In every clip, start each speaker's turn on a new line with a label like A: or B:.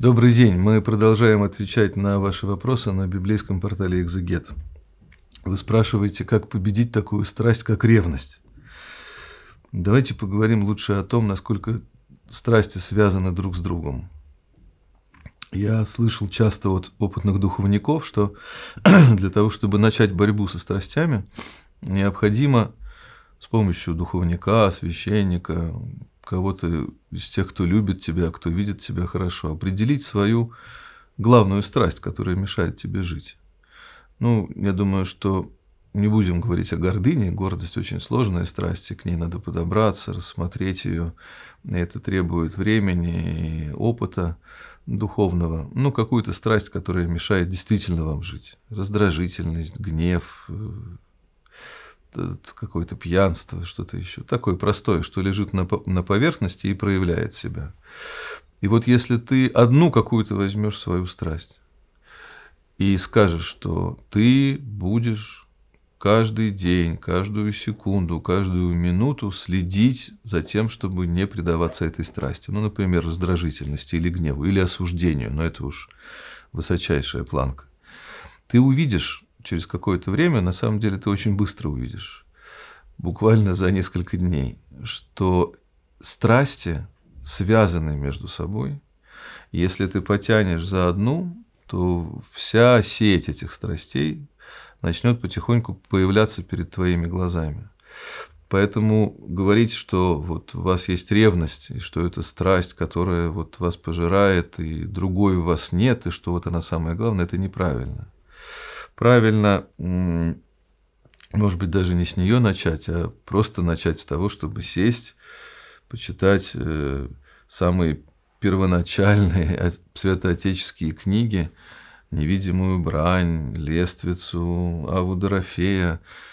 A: Добрый день. Мы продолжаем отвечать на ваши вопросы на библейском портале «Экзегет». Вы спрашиваете, как победить такую страсть, как ревность. Давайте поговорим лучше о том, насколько страсти связаны друг с другом. Я слышал часто от опытных духовников, что для того, чтобы начать борьбу со страстями, необходимо с помощью духовника, священника, кого-то из тех, кто любит тебя, кто видит тебя хорошо, определить свою главную страсть, которая мешает тебе жить. Ну, я думаю, что не будем говорить о гордыне. Гордость очень сложная страсть, и к ней надо подобраться, рассмотреть ее. это требует времени и опыта духовного. Ну, какую-то страсть, которая мешает действительно вам жить. Раздражительность, гнев, э, какое-то пьянство, что-то еще такое простое, что лежит на, на поверхности и проявляет себя. И вот если ты одну какую-то возьмешь свою страсть и скажешь, что ты будешь каждый день, каждую секунду, каждую минуту следить за тем, чтобы не предаваться этой страсти, ну, например, раздражительности или гневу, или осуждению, но это уж высочайшая планка, ты увидишь, через какое-то время, на самом деле ты очень быстро увидишь, буквально за несколько дней, что страсти связаны между собой. Если ты потянешь за одну, то вся сеть этих страстей начнет потихоньку появляться перед твоими глазами. Поэтому говорить, что вот у вас есть ревность, и что это страсть, которая вот вас пожирает, и другой у вас нет, и что вот она самое главное, это неправильно правильно, может быть, даже не с нее начать, а просто начать с того, чтобы сесть, почитать э, самые первоначальные святоотеческие книги, «Невидимую брань», «Лествицу», «Аву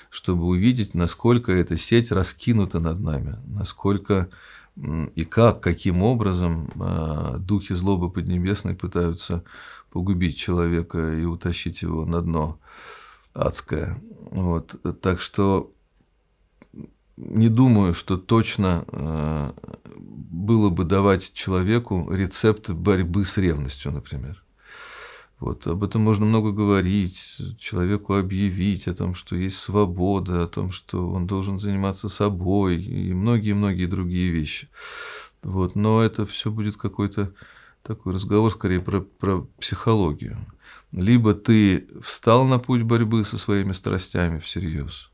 A: чтобы увидеть, насколько эта сеть раскинута над нами, насколько и как, каким образом а, духи злобы поднебесной пытаются погубить человека и утащить его на дно адское. Вот. Так что не думаю, что точно а, было бы давать человеку рецепты борьбы с ревностью, например. Вот, об этом можно много говорить, человеку объявить о том, что есть свобода, о том, что он должен заниматься собой и многие-многие другие вещи. Вот, но это все будет какой-то такой разговор скорее про, про психологию. Либо ты встал на путь борьбы со своими страстями всерьез,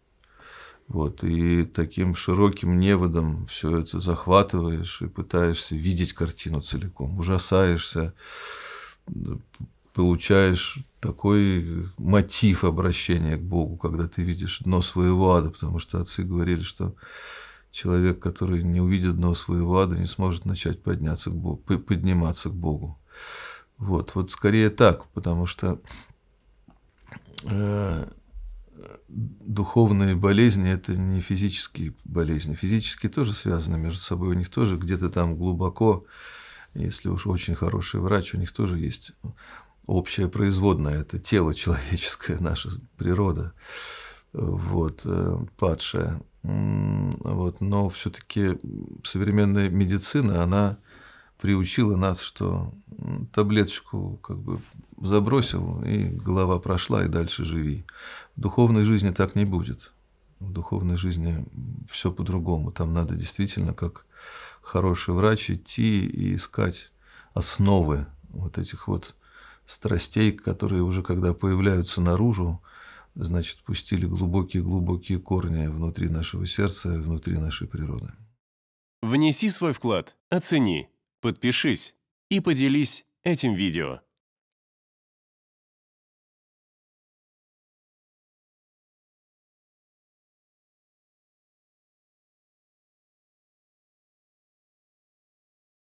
A: вот, и таким широким неводом все это захватываешь и пытаешься видеть картину целиком, ужасаешься, получаешь такой мотив обращения к Богу, когда ты видишь дно своего ада, потому что отцы говорили, что человек, который не увидит дно своего ада, не сможет начать подняться к Богу, подниматься к Богу. Вот, вот скорее так, потому что э, духовные болезни это не физические болезни. Физические тоже связаны между собой, у них тоже где-то там глубоко, если уж очень хороший врач, у них тоже есть общая производная, это тело человеческое, наша природа, вот, э, падшая. Вот, но все-таки современная медицина, она приучила нас, что таблеточку как бы забросил, и голова прошла, и дальше живи. В духовной жизни так не будет. В духовной жизни все по-другому. Там надо действительно, как хороший врач, идти и искать основы вот этих вот страстей, которые уже когда появляются наружу, значит, пустили глубокие-глубокие корни внутри нашего сердца, внутри нашей природы. Внеси свой вклад, оцени, подпишись и поделись этим видео.